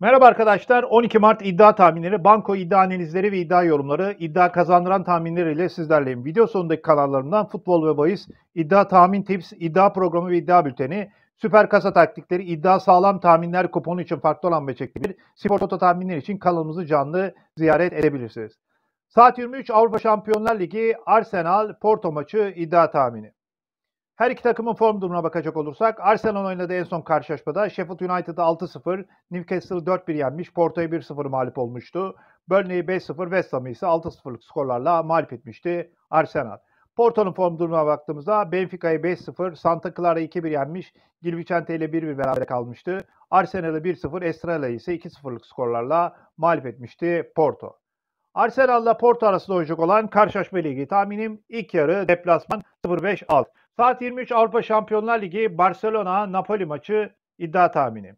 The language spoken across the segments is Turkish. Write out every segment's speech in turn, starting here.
Merhaba arkadaşlar. 12 Mart iddia tahminleri, banko iddia analizleri ve iddia yorumları, iddia kazandıran tahminleriyle sizlerleyim. Video sonundaki kanallarımdan futbol ve bahis, iddia tahmin tips, iddia programı ve iddia bülteni, süper kasa taktikleri, iddia sağlam tahminler kuponu için farklı olan ve çekilir. Spor Toto tahminleri için kanalımızı canlı ziyaret edebilirsiniz. Saat 23 Avrupa Şampiyonlar Ligi Arsenal Porto maçı iddia tahmini. Her iki takımın form durumuna bakacak olursak Arsenal oynadığı en son karşılaşmada Sheffield United'ı 6-0, Newcastle 4-1 yenmiş, Porto'yu 1-0 mağlup olmuştu. Burnley 5-0, West Ham'ı ise 6-0'lık skorlarla mağlup etmişti Arsenal. Porto'nun form durumuna baktığımızda Benfica'yı 5-0, Santa Clara 2-1 yenmiş, Gilvicente ile 1-1 beraber kalmıştı. Arsenal'ı 1-0, Estrela'yı ise 2-0'lık skorlarla mağlup etmişti Porto. Arsenal'la Porto arasında olacak olan karşılaşma ile ilgili tahminim ilk yarı deplasman 0-5 alt. Saat 23 Avrupa Şampiyonlar Ligi Barcelona-Napoli maçı iddia tahmini.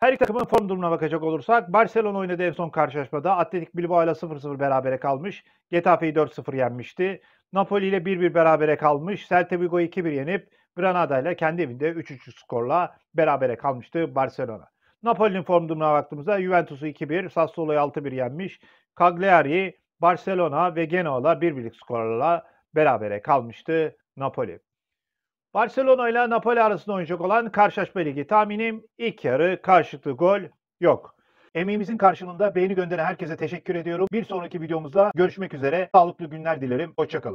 Her iki takımın form durumuna bakacak olursak Barcelona oynadı en son karşılaşmada. Atletik Bilbao ile 0-0 berabere kalmış. Getafe'yi 4-0 yenmişti. Napoli ile 1-1 berabere kalmış. Celta Vigo'yu 2-1 yenip Granada ile kendi evinde 3-3 skorla berabere kalmıştı Barcelona. Napoli'nin form durumuna baktığımızda Juventus'u 2-1, Sassuolo'yu 6-1 yenmiş. Cagliari, Barcelona ve Genoa'la 1-1'lik skorla berabere kalmıştı Napoli. Barcelona ile Napoli arasında oynayacak olan karşılaşma ligi tahminim ilk yarı karşılıklı gol yok. Emeğimizin karşılığında beğeni gönderen herkese teşekkür ediyorum. Bir sonraki videomuzda görüşmek üzere. Sağlıklı günler dilerim. Hoşçakalın.